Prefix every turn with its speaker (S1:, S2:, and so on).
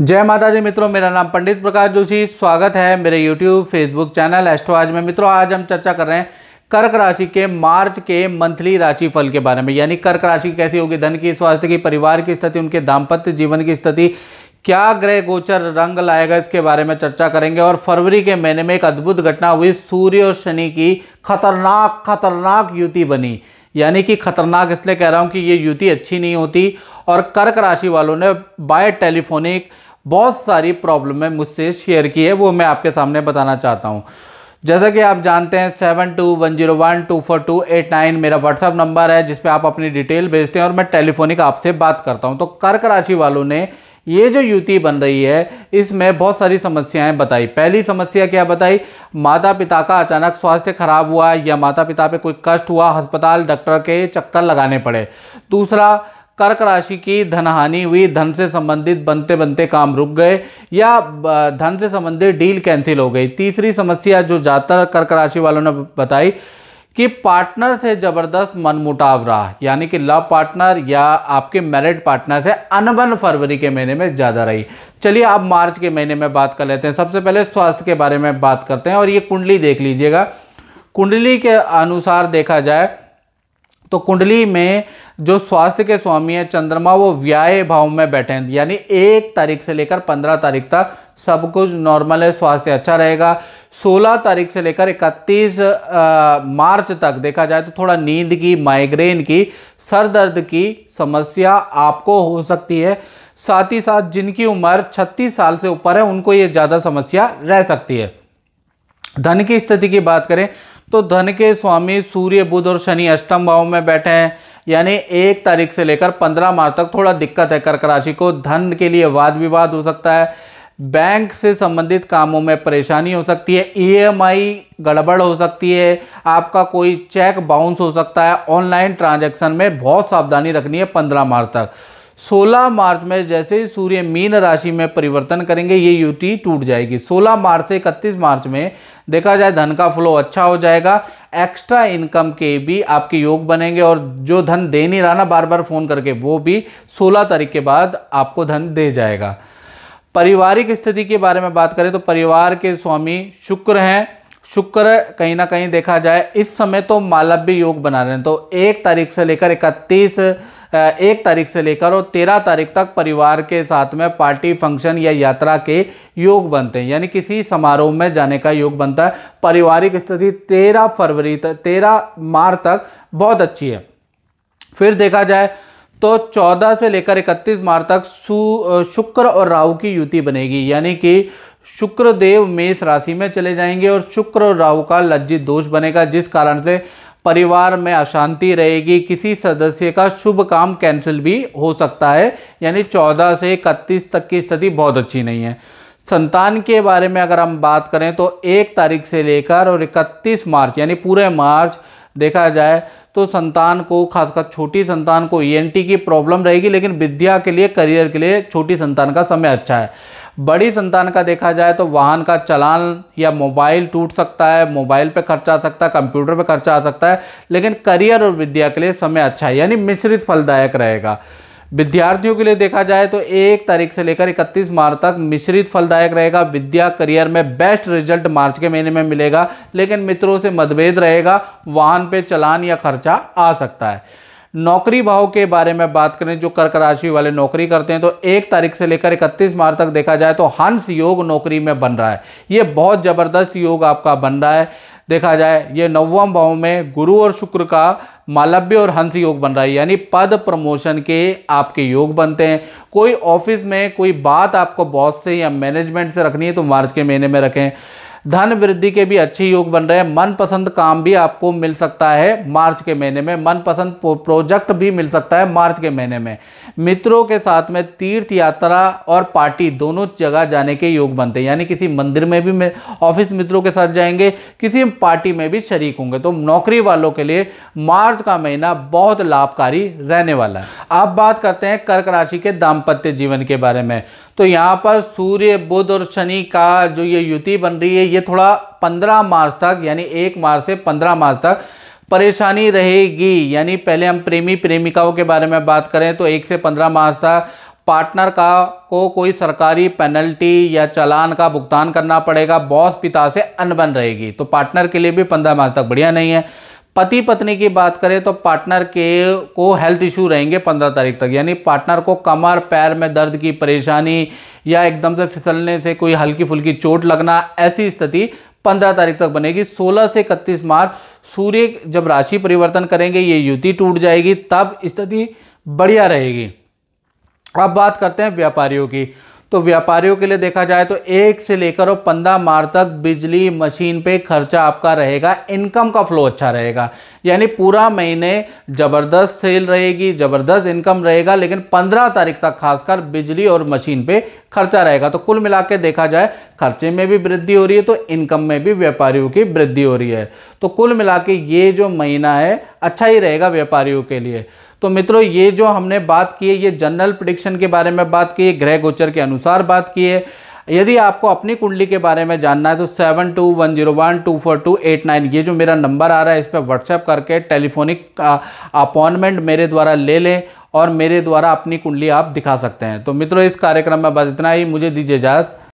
S1: जय माता दी मित्रों मेरा नाम पंडित प्रकाश जोशी स्वागत है मेरे यूट्यूब फेसबुक चैनल एस्ट्रो आज में मित्रों आज हम चर्चा कर रहे हैं कर्क राशि के मार्च के मंथली राशि फल के बारे में यानी कर्क राशि कैसी होगी धन की स्वास्थ्य की परिवार की स्थिति उनके दाम्पत्य जीवन की स्थिति क्या ग्रह गोचर रंग लाएगा इसके बारे में चर्चा करेंगे और फरवरी के महीने में एक अद्भुत घटना हुई सूर्य और शनि की खतरनाक खतरनाक युति बनी यानी कि खतरनाक इसलिए कह रहा हूँ कि ये युति अच्छी नहीं होती और कर्क राशि वालों ने बाय टेलीफोनिक बहुत सारी है मुझसे शेयर की है वो मैं आपके सामने बताना चाहता हूँ जैसा कि आप जानते हैं seven two one zero one two four two eight nine मेरा व्हाट्सअप नंबर है जिसपे आप अपनी डिटेल भेजते हैं और मैं टेलीफोनिक आपसे बात करता हूं तो कर्क राशि वालों ने ये जो युति बन रही है इसमें बहुत सारी समस्याएं बताई पहली समस्या क्या बताई माता पिता का अचानक स्वास्थ्य खराब हुआ या माता पिता पे कोई कष्ट हुआ अस्पताल डॉक्टर के चक्कर लगाने पड़े दूसरा कर्क राशि की धनहानि हुई धन से संबंधित बनते बनते काम रुक गए या धन से संबंधित डील कैंसिल हो गई तीसरी समस्या जो ज़्यादातर कर्क राशि वालों ने बताई कि पार्टनर से ज़बरदस्त मनमुटाव रहा यानी कि लव पार्टनर या आपके मैरिड पार्टनर से अनबन फरवरी के महीने में ज़्यादा रही चलिए अब मार्च के महीने में बात कर लेते हैं सबसे पहले स्वास्थ्य के बारे में बात करते हैं और ये कुंडली देख लीजिएगा कुंडली के अनुसार देखा जाए तो कुंडली में जो स्वास्थ्य के स्वामी है चंद्रमा वो व्याय भाव में बैठे हैं यानी एक तारीख से लेकर पंद्रह तारीख तक सब कुछ नॉर्मल है स्वास्थ्य अच्छा रहेगा 16 तारीख से लेकर 31 मार्च तक देखा जाए तो थोड़ा नींद की माइग्रेन की सर दर्द की समस्या आपको हो सकती है साथ ही साथ जिनकी उम्र 36 साल से ऊपर है उनको ये ज़्यादा समस्या रह सकती है धन की स्थिति की बात करें तो धन के स्वामी सूर्य बुध और शनि अष्टम भाव में बैठे हैं यानी एक तारीख से लेकर पंद्रह मार्च तक थोड़ा दिक्कत है कर्क राशि को धन के लिए वाद विवाद हो सकता है बैंक से संबंधित कामों में परेशानी हो सकती है ईएमआई e गड़बड़ हो सकती है आपका कोई चेक बाउंस हो सकता है ऑनलाइन ट्रांजैक्शन में बहुत सावधानी रखनी है पंद्रह मार्च तक 16 मार्च में जैसे ही सूर्य मीन राशि में परिवर्तन करेंगे ये युति टूट जाएगी 16 मार्च से इकतीस मार्च में देखा जाए धन का फ्लो अच्छा हो जाएगा एक्स्ट्रा इनकम के भी आपके योग बनेंगे और जो धन दे नहीं रहा ना बार बार फ़ोन करके वो भी 16 तारीख के बाद आपको धन दे जाएगा पारिवारिक स्थिति के बारे में बात करें तो परिवार के स्वामी शुक्र हैं शुक्र कहीं ना कहीं देखा जाए इस समय तो मालव्य योग बना रहे हैं तो एक तारीख से लेकर इकतीस एक तारीख से लेकर और तेरह तारीख तक परिवार के साथ में पार्टी फंक्शन या यात्रा के योग बनते हैं यानी किसी समारोह में जाने का योग बनता है पारिवारिक स्थिति तेरह फरवरी तक तेरह मार्च तक बहुत अच्छी है फिर देखा जाए तो 14 से लेकर 31 मार्च तक शुक्र और राहु की युति बनेगी यानी कि शुक्र देव मेष राशि में चले जाएंगे और शुक्र और राहु का लज्जित दोष बनेगा जिस कारण से परिवार में अशांति रहेगी किसी सदस्य का शुभ काम कैंसिल भी हो सकता है यानी 14 से इकतीस तक की स्थिति बहुत अच्छी नहीं है संतान के बारे में अगर हम बात करें तो एक तारीख से लेकर और इकतीस मार्च यानी पूरे मार्च देखा जाए तो संतान को खासकर छोटी संतान को ई e की प्रॉब्लम रहेगी लेकिन विद्या के लिए करियर के लिए छोटी संतान का समय अच्छा है बड़ी संतान का देखा जाए तो वाहन का चलान या मोबाइल टूट सकता है मोबाइल पे खर्चा आ सकता है कंप्यूटर पे खर्चा आ सकता है लेकिन करियर और विद्या के लिए समय अच्छा है यानी मिश्रित फलदायक रहेगा विद्यार्थियों के लिए देखा जाए तो एक तारीख से लेकर 31 मार्च तक मिश्रित फलदायक रहेगा विद्या करियर में बेस्ट रिजल्ट मार्च के महीने में मिलेगा लेकिन मित्रों से मतभेद रहेगा वाहन पे चलान या खर्चा आ सकता है नौकरी भाव के बारे में बात करें जो कर्क राशि वाले नौकरी करते हैं तो एक तारीख से लेकर इकतीस मार्च तक देखा जाए तो हंस योग नौकरी में बन रहा है ये बहुत ज़बरदस्त योग आपका बन रहा है देखा जाए ये नवम भाव में गुरु और शुक्र का मालव्य और हंस योग बन रहा है यानी पद प्रमोशन के आपके योग बनते हैं कोई ऑफिस में कोई बात आपको बॉस से या मैनेजमेंट से रखनी है तो मार्च के महीने में रखें धन वृद्धि के भी अच्छे योग बन रहे हैं मनपसंद काम भी आपको मिल सकता है मार्च के महीने में मनपसंद प्रोजेक्ट भी मिल सकता है मार्च के महीने में मित्रों के साथ में तीर्थ यात्रा और पार्टी दोनों जगह जाने के योग बनते हैं यानी किसी मंदिर में भी ऑफिस मित्रों के साथ जाएंगे किसी पार्टी में भी शरीक होंगे तो नौकरी वालों के लिए मार्च का महीना बहुत लाभकारी रहने वाला है अब बात करते हैं कर्क राशि के दाम्पत्य जीवन के बारे में तो यहाँ पर सूर्य बुध और शनि का जो ये युति बन रही है ये थोड़ा पंद्रह मार्च तक यानी एक मार्च से पंद्रह मार्च तक परेशानी रहेगी यानी पहले हम प्रेमी प्रेमिकाओं के बारे में बात करें तो एक से पंद्रह मार्च तक पार्टनर का को कोई सरकारी पेनल्टी या चलान का भुगतान करना पड़ेगा बॉस पिता से अनबन रहेगी तो पार्टनर के लिए भी पंद्रह मार्च तक बढ़िया नहीं है पति पत्नी की बात करें तो पार्टनर के को हेल्थ इशू रहेंगे पंद्रह तारीख तक यानी पार्टनर को कमर पैर में दर्द की परेशानी या एकदम से फिसलने से कोई हल्की फुल्की चोट लगना ऐसी स्थिति पंद्रह तारीख तक बनेगी सोलह से इकतीस मार्च सूर्य जब राशि परिवर्तन करेंगे ये युति टूट जाएगी तब स्थिति बढ़िया रहेगी अब बात करते हैं व्यापारियों की तो व्यापारियों के लिए देखा जाए तो एक से लेकर और पंद्रह मार्च तक बिजली मशीन पे खर्चा आपका रहेगा इनकम का फ्लो अच्छा रहेगा यानी पूरा महीने ज़बरदस्त सेल रहेगी ज़बरदस्त इनकम रहेगा लेकिन पंद्रह तारीख तक खासकर बिजली और मशीन पे खर्चा रहेगा तो कुल मिला देखा जाए खर्चे में भी वृद्धि हो रही है तो इनकम में भी व्यापारियों की वृद्धि हो रही है तो कुल मिला ये जो महीना है अच्छा ही रहेगा व्यापारियों के लिए तो मित्रों ये जो हमने बात की है ये जनरल प्रडिक्शन के बारे में बात की है ग्रह गोचर के अनुसार बात की है यदि आपको अपनी कुंडली के बारे में जानना है तो seven two one zero one two four two eight nine ये जो मेरा नंबर आ रहा है इस पर व्हाट्सएप करके टेलीफोनिक अपॉइंटमेंट मेरे द्वारा ले लें और मेरे द्वारा अपनी कुंडली आप दिखा सकते हैं तो मित्रों इस कार्यक्रम में बस इतना ही मुझे दीजिए इजाज़